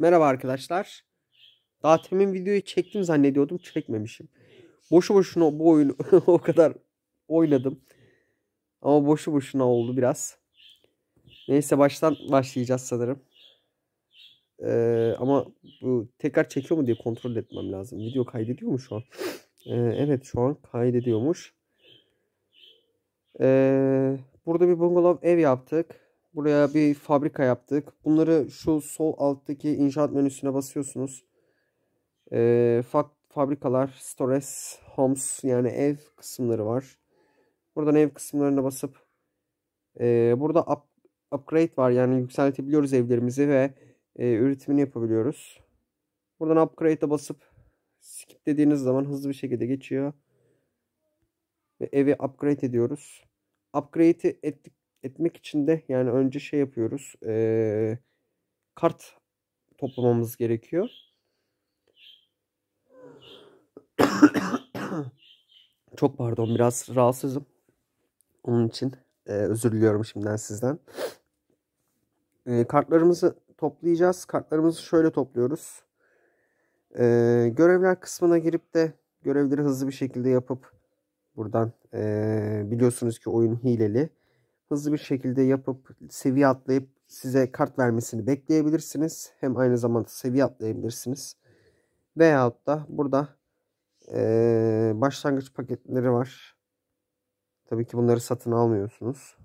Merhaba arkadaşlar. Daha temin videoyu çektim zannediyordum. Çekmemişim. Boşu boşuna bu oyunu o kadar oynadım. Ama boşu boşuna oldu biraz. Neyse baştan başlayacağız sanırım. Ee, ama bu tekrar çekiyor mu diye kontrol etmem lazım. Video kaydediyor mu şu an? Ee, evet şu an kaydediyormuş. Ee, burada bir bungalov ev yaptık. Buraya bir fabrika yaptık. Bunları şu sol alttaki inşaat menüsüne basıyorsunuz. E, fabrikalar, stores, homes yani ev kısımları var. Buradan ev kısımlarına basıp e, burada up, upgrade var. Yani yükseltebiliyoruz evlerimizi ve e, üretimini yapabiliyoruz. Buradan upgrade'e basıp skip dediğiniz zaman hızlı bir şekilde geçiyor. Ve evi upgrade ediyoruz. Upgrade'i ettik etmek için de yani önce şey yapıyoruz. E, kart toplamamız gerekiyor. Çok pardon biraz rahatsızım. Onun için e, özür diliyorum şimdiden sizden. E, kartlarımızı toplayacağız. Kartlarımızı şöyle topluyoruz. E, görevler kısmına girip de görevleri hızlı bir şekilde yapıp buradan e, biliyorsunuz ki oyun hileli hızlı bir şekilde yapıp seviye atlayıp size kart vermesini bekleyebilirsiniz. Hem aynı zamanda seviye atlayabilirsiniz. Veyahut da burada ee, başlangıç paketleri var. Tabii ki bunları satın almıyorsunuz.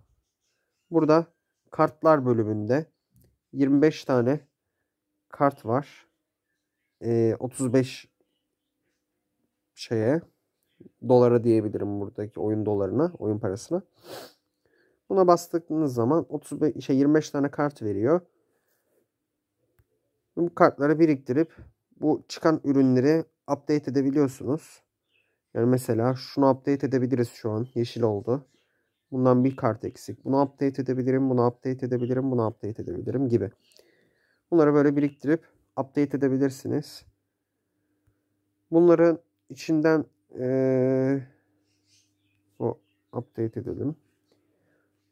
Burada kartlar bölümünde 25 tane kart var. Ee, 35 şeye dolara diyebilirim buradaki oyun dolarına, oyun parasına. Buna bastığınız zaman 35 işte 25 tane kart veriyor. Bu kartları biriktirip bu çıkan ürünleri update edebiliyorsunuz. Yani mesela şunu update edebiliriz şu an. Yeşil oldu. Bundan bir kart eksik. Bunu update edebilirim, bunu update edebilirim, bunu update edebilirim gibi. Bunları böyle biriktirip update edebilirsiniz. Bunların içinden ee, o update edelim.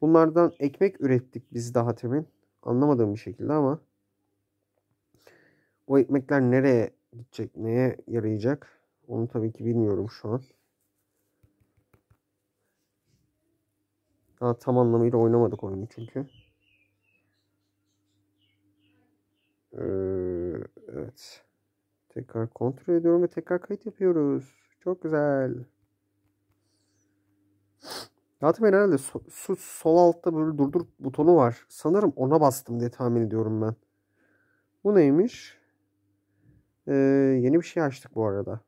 Bunlardan ekmek ürettik biz daha temin. Anlamadığım bir şekilde ama o ekmekler nereye gidecek, neye yarayacak? Onu tabii ki bilmiyorum şu an. Daha tam anlamıyla oynamadık oyunu çünkü. Ee, evet. Tekrar kontrol ediyorum ve tekrar kayıt yapıyoruz. Çok güzel. Hayatım herhalde su, su, sol altta böyle durdur butonu var. Sanırım ona bastım diye tahmin ediyorum ben. Bu neymiş? Ee, yeni bir şey açtık bu arada.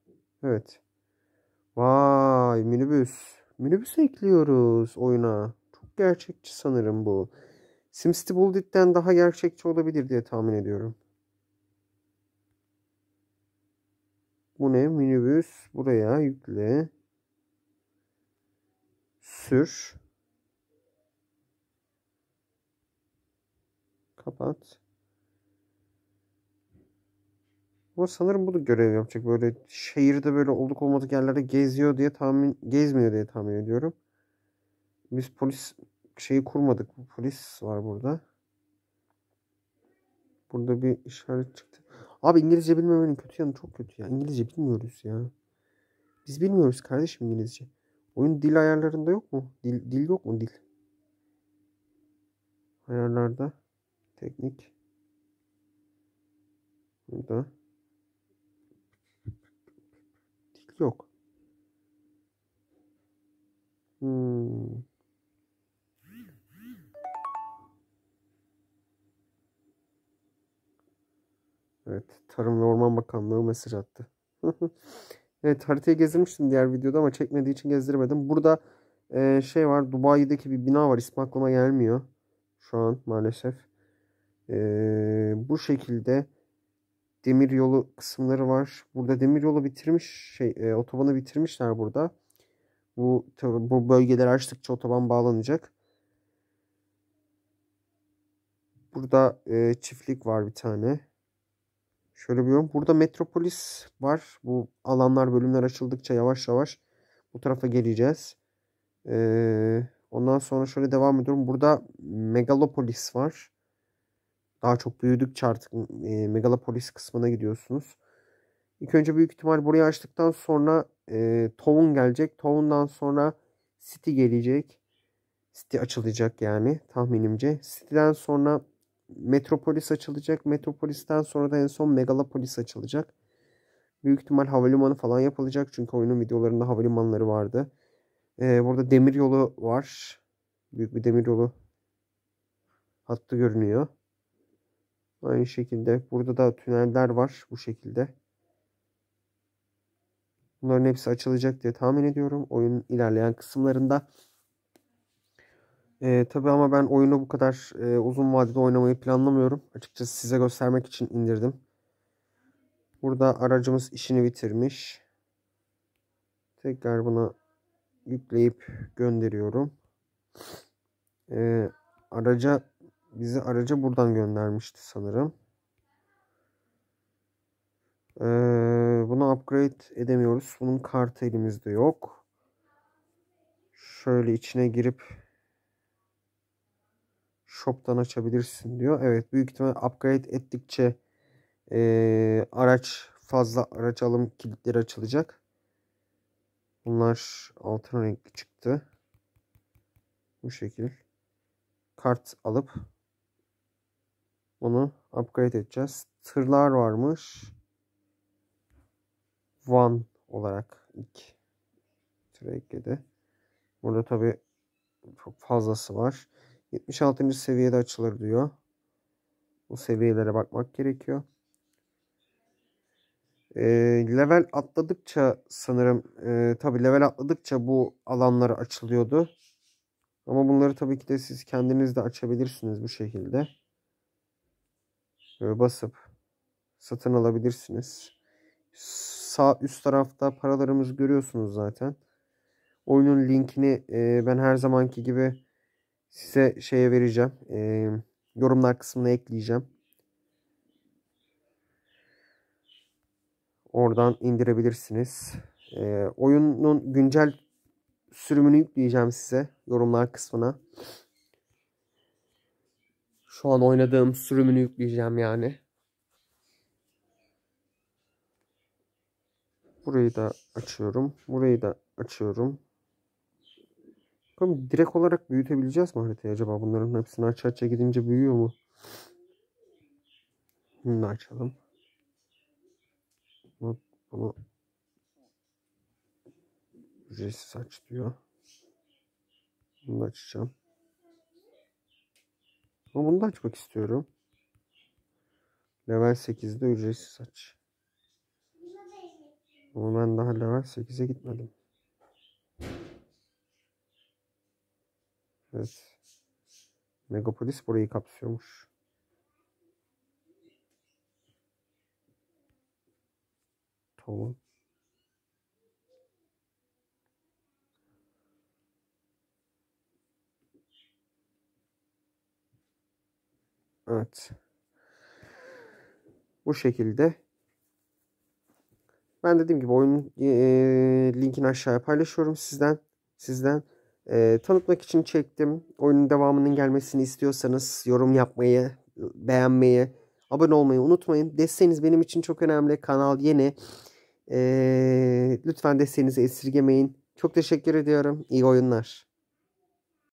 Evet. Vay minibüs. Minibüs ekliyoruz oyuna. Çok gerçekçi sanırım bu. SimCity Bulldit'ten daha gerçekçi olabilir diye tahmin ediyorum. Bu ne? Minibüs buraya yükle sür. Kapat. Ama sanırım bu da görev yapacak. Böyle şehirde böyle olduk olmadık yerlerde geziyor diye tahmin gezmiyor diye tahmin ediyorum. Biz polis şeyi kurmadık. Polis var burada. Burada bir işaret çıktı. Abi İngilizce bilmemenin kötü yanı çok kötü ya. İngilizce bilmiyoruz ya. Biz bilmiyoruz kardeşim İngilizce. Oyun dil ayarlarında yok mu? Dil, dil yok mu dil? Ayarlarda. Teknik. Burada. Dil yok. Hmm. Evet. Tarım ve Orman Bakanlığı mesaj attı. Evet haritayı gezdirmiştim diğer videoda ama çekmediği için gezdiremedim. Burada e, şey var Dubai'deki bir bina var ismi aklıma gelmiyor. Şu an maalesef. E, bu şekilde demir yolu kısımları var. Burada demir yolu bitirmiş şey e, otobanı bitirmişler burada. Bu tabi, bu bölgeleri açtıkça otoban bağlanacak. Burada e, çiftlik var bir tane. Şöyle bir yorum. Burada Metropolis var. Bu alanlar bölümler açıldıkça yavaş yavaş bu tarafa geleceğiz. Ee, ondan sonra şöyle devam ediyorum. Burada Megalopolis var. Daha çok büyüdükçe artık e, Megalopolis kısmına gidiyorsunuz. İlk önce büyük ihtimal burayı açtıktan sonra e, Town gelecek. Town'dan sonra City gelecek. City açılacak yani tahminimce. City'den sonra Metropolis açılacak. Metropolis'ten sonra da en son Megalopolis açılacak. Büyük ihtimal havalimanı falan yapılacak. Çünkü oyunun videolarında havalimanları vardı. Ee, burada demir yolu var. Büyük bir demir yolu hattı görünüyor. Aynı şekilde burada da tüneller var bu şekilde. Bunların hepsi açılacak diye tahmin ediyorum oyunun ilerleyen kısımlarında. E, tabii ama ben oyunu bu kadar e, uzun vadede oynamayı planlamıyorum. Açıkçası size göstermek için indirdim. Burada aracımız işini bitirmiş. Tekrar buna yükleyip gönderiyorum. E, araca bizi araca buradan göndermişti sanırım. E, bunu upgrade edemiyoruz. Bunun kartı elimizde yok. Şöyle içine girip shop'tan açabilirsin diyor. Evet büyük ihtimal upgrade ettikçe e, araç fazla araç alım kilitleri açılacak. Bunlar altın renkli çıktı. Bu şekil. Kart alıp bunu upgrade edeceğiz. Tırlar varmış. One olarak ilk trade'de. Burada tabi çok fazlası var. 76. seviyede açılır diyor. Bu seviyelere bakmak gerekiyor. E, level atladıkça sanırım e, tabi level atladıkça bu alanlar açılıyordu. Ama bunları tabii ki de siz kendiniz de açabilirsiniz bu şekilde. Böyle basıp satın alabilirsiniz. Sağ üst tarafta paralarımızı görüyorsunuz zaten. Oyunun linkini e, ben her zamanki gibi size şeye vereceğim. E, yorumlar kısmına ekleyeceğim. Oradan indirebilirsiniz. E, oyunun güncel sürümünü yükleyeceğim size yorumlar kısmına. Şu an oynadığım sürümünü yükleyeceğim yani. Burayı da açıyorum. Burayı da açıyorum. Tamam direkt olarak büyütebileceğiz mi haritayı acaba? Bunların hepsini aç açça gidince büyüyor mu? Bunu açalım. Bunu, bunu ücretsiz aç diyor. Bunu da açacağım. Ama bunu da açmak istiyorum. Level 8'de ücretsiz aç. Ama ben daha level 8'e gitmedim. Evet. Megapolis burayı kapsıyormuş. Tamam. Evet. Bu şekilde. Ben dediğim gibi oyun e, linkini aşağıya paylaşıyorum sizden. Sizden e, tanıtmak için çektim. Oyunun devamının gelmesini istiyorsanız yorum yapmayı, beğenmeyi, abone olmayı unutmayın. Desteğiniz benim için çok önemli. Kanal yeni. E, lütfen desteğinizi esirgemeyin. Çok teşekkür ediyorum. İyi oyunlar.